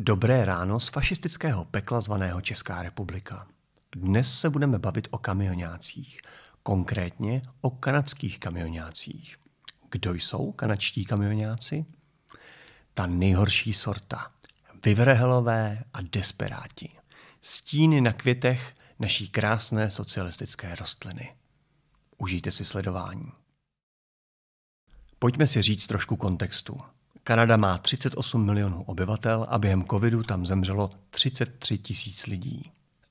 Dobré ráno z fašistického pekla zvaného Česká republika. Dnes se budeme bavit o kamionácích, konkrétně o kanadských kamionácích. Kdo jsou kanadští kamionáci? Ta nejhorší sorta. Vyvrhelové a desperáti. Stíny na květech naší krásné socialistické rostliny. Užijte si sledování. Pojďme si říct trošku kontextu. Kanada má 38 milionů obyvatel a během covidu tam zemřelo 33 tisíc lidí.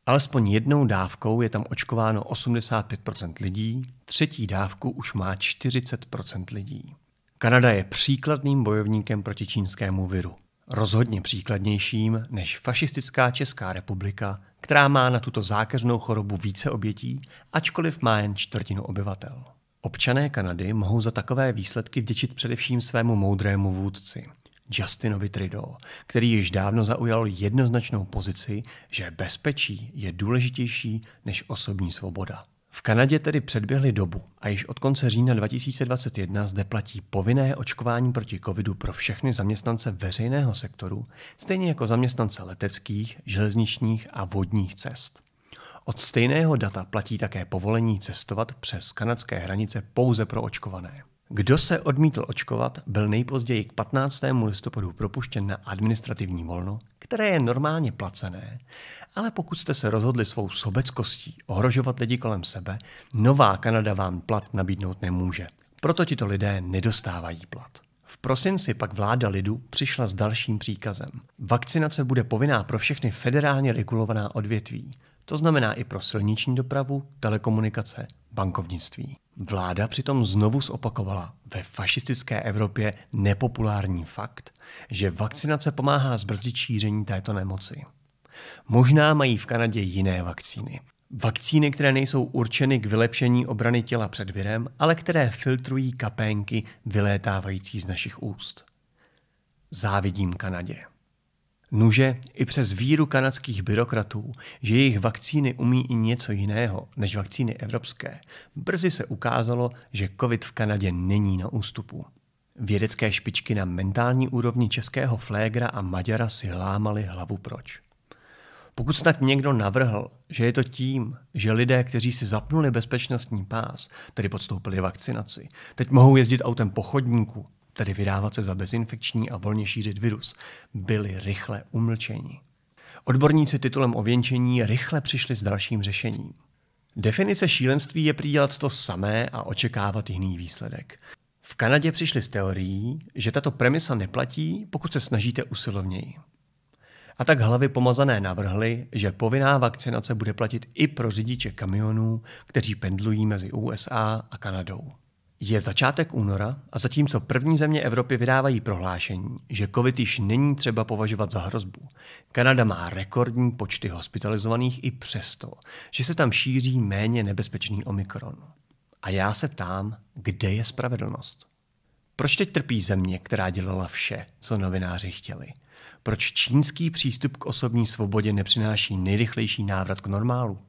Alespoň jednou dávkou je tam očkováno 85 lidí, třetí dávku už má 40 lidí. Kanada je příkladným bojovníkem proti čínskému viru. Rozhodně příkladnějším než fašistická Česká republika, která má na tuto zákeřnou chorobu více obětí, ačkoliv má jen čtvrtinu obyvatel. Občané Kanady mohou za takové výsledky vděčit především svému moudrému vůdci, Justinovi Trudeau, který již dávno zaujal jednoznačnou pozici, že bezpečí je důležitější než osobní svoboda. V Kanadě tedy předběhli dobu a již od konce října 2021 zde platí povinné očkování proti covidu pro všechny zaměstnance veřejného sektoru, stejně jako zaměstnance leteckých, železničních a vodních cest. Od stejného data platí také povolení cestovat přes kanadské hranice pouze pro očkované. Kdo se odmítl očkovat, byl nejpozději k 15. listopadu propuštěn na administrativní volno, které je normálně placené, ale pokud jste se rozhodli svou sobeckostí ohrožovat lidi kolem sebe, nová Kanada vám plat nabídnout nemůže. Proto tito lidé nedostávají plat. V prosinci pak vláda lidu přišla s dalším příkazem. Vakcinace bude povinná pro všechny federálně regulovaná odvětví. To znamená i pro silniční dopravu, telekomunikace, bankovnictví. Vláda přitom znovu zopakovala ve fašistické Evropě nepopulární fakt, že vakcinace pomáhá zbrzdit šíření této nemoci. Možná mají v Kanadě jiné vakcíny. Vakcíny, které nejsou určeny k vylepšení obrany těla před virem, ale které filtrují kapénky vylétávající z našich úst. Závidím Kanadě. Nuže, i přes víru kanadských byrokratů, že jejich vakcíny umí i něco jiného než vakcíny evropské, brzy se ukázalo, že COVID v Kanadě není na ústupu. Vědecké špičky na mentální úrovni českého flégra a Maďara si lámali hlavu proč. Pokud snad někdo navrhl, že je to tím, že lidé, kteří si zapnuli bezpečnostní pás, tedy podstoupili vakcinaci, teď mohou jezdit autem po chodníku tedy vydávat se za bezinfekční a volně šířit virus, byli rychle umlčeni. Odborníci titulem ověnčení rychle přišli s dalším řešením. Definice šílenství je přidělat to samé a očekávat jiný výsledek. V Kanadě přišli s teorií, že tato premisa neplatí, pokud se snažíte usilovněji. A tak hlavy pomazané navrhly, že povinná vakcinace bude platit i pro řidiče kamionů, kteří pendlují mezi USA a Kanadou. Je začátek února a zatímco první země Evropy vydávají prohlášení, že COVID již není třeba považovat za hrozbu, Kanada má rekordní počty hospitalizovaných i přesto, že se tam šíří méně nebezpečný omikron. A já se ptám, kde je spravedlnost? Proč teď trpí země, která dělala vše, co novináři chtěli? Proč čínský přístup k osobní svobodě nepřináší nejrychlejší návrat k normálu?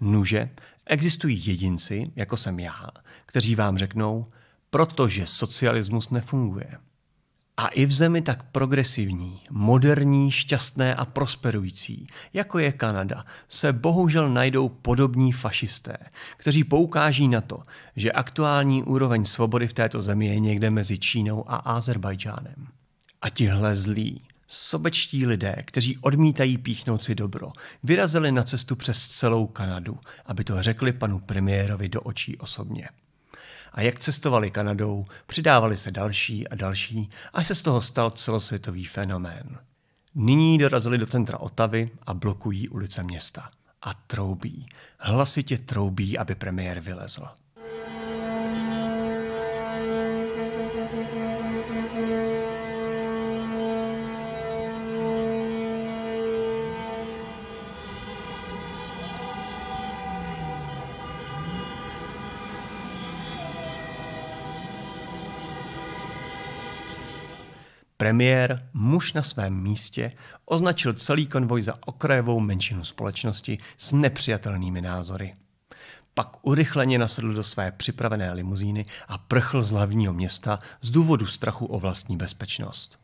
Nuže, Existují jedinci, jako jsem já, kteří vám řeknou, protože socialismus nefunguje. A i v zemi tak progresivní, moderní, šťastné a prosperující, jako je Kanada, se bohužel najdou podobní fašisté, kteří poukáží na to, že aktuální úroveň svobody v této zemi je někde mezi Čínou a Azerbajdžánem. A tihle zlí, Sobečtí lidé, kteří odmítají píchnout si dobro, vyrazili na cestu přes celou Kanadu, aby to řekli panu premiérovi do očí osobně. A jak cestovali Kanadou, přidávali se další a další, až se z toho stal celosvětový fenomén. Nyní dorazili do centra Otavy a blokují ulice města. A troubí, hlasitě troubí, aby premiér vylezl. Premiér, muž na svém místě, označil celý konvoj za okrajovou menšinu společnosti s nepřijatelnými názory. Pak urychleně nasedl do své připravené limuzíny a prchl z hlavního města z důvodu strachu o vlastní bezpečnost.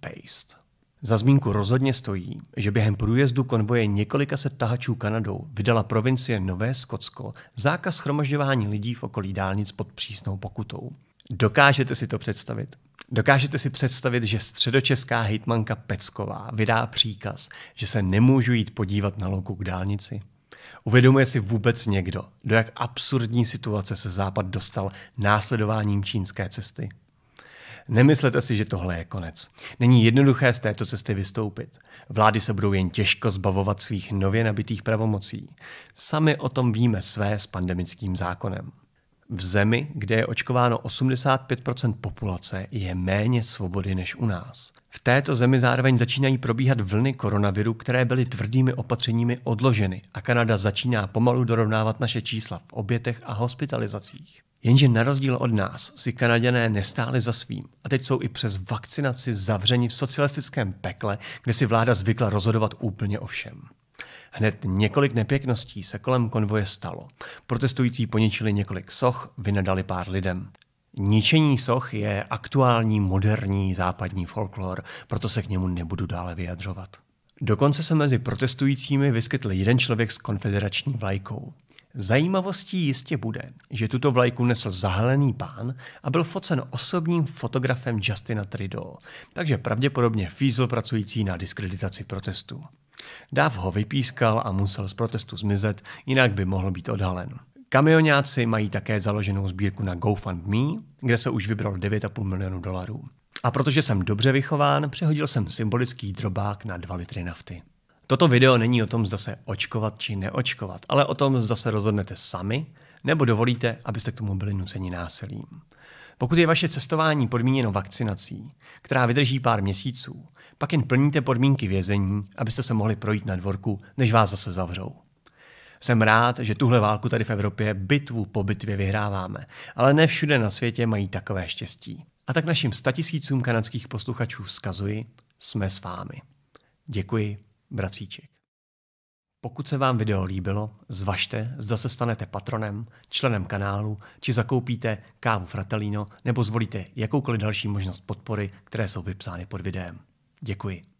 Based. Za zmínku rozhodně stojí, že během průjezdu konvoje několika set tahačů Kanadou vydala provincie Nové Skotsko zákaz chromažďování lidí v okolí dálnic pod přísnou pokutou. Dokážete si to představit? Dokážete si představit, že středočeská hejtmanka Pecková vydá příkaz, že se nemůžu jít podívat na loku k dálnici? Uvědomuje si vůbec někdo, do jak absurdní situace se Západ dostal následováním čínské cesty? Nemyslete si, že tohle je konec. Není jednoduché z této cesty vystoupit. Vlády se budou jen těžko zbavovat svých nově nabitých pravomocí. Sami o tom víme své s pandemickým zákonem v zemi, kde je očkováno 85% populace, je méně svobody než u nás. V této zemi zároveň začínají probíhat vlny koronaviru, které byly tvrdými opatřeními odloženy a Kanada začíná pomalu dorovnávat naše čísla v obětech a hospitalizacích. Jenže na rozdíl od nás si Kanaděné nestáli za svým a teď jsou i přes vakcinaci zavřeni v socialistickém pekle, kde si vláda zvykla rozhodovat úplně o všem. Hned několik nepěkností se kolem konvoje stalo. Protestující poničili několik soch, vynadali pár lidem. Ničení soch je aktuální moderní západní folklor, proto se k němu nebudu dále vyjadřovat. Dokonce se mezi protestujícími vyskytl jeden člověk s konfederační vlajkou. Zajímavostí jistě bude, že tuto vlajku nesl zahalený pán a byl focen osobním fotografem Justina Trudeau, takže pravděpodobně fízl pracující na diskreditaci protestu. Dáv ho vypískal a musel z protestu zmizet, jinak by mohl být odhalen. Kamionáci mají také založenou sbírku na GoFundMe, kde se už vybral 9,5 milionu dolarů. A protože jsem dobře vychován, přehodil jsem symbolický drobák na 2 litry nafty. Toto video není o tom, zda se očkovat či neočkovat, ale o tom, zda se rozhodnete sami, nebo dovolíte, abyste k tomu byli nuceni násilím. Pokud je vaše cestování podmíněno vakcinací, která vydrží pár měsíců, pak jen plníte podmínky vězení, abyste se mohli projít na dvorku, než vás zase zavřou. Jsem rád, že tuhle válku tady v Evropě bitvu po bitvě vyhráváme, ale ne všude na světě mají takové štěstí. A tak našim statisícům kanadských posluchačů vzkazuji, jsme s vámi. Děkuji bratříček. Pokud se vám video líbilo, zvažte, zda se stanete patronem, členem kanálu, či zakoupíte kávu Fratelino nebo zvolíte jakoukoliv další možnost podpory, které jsou vypsány pod videem. Děkuji.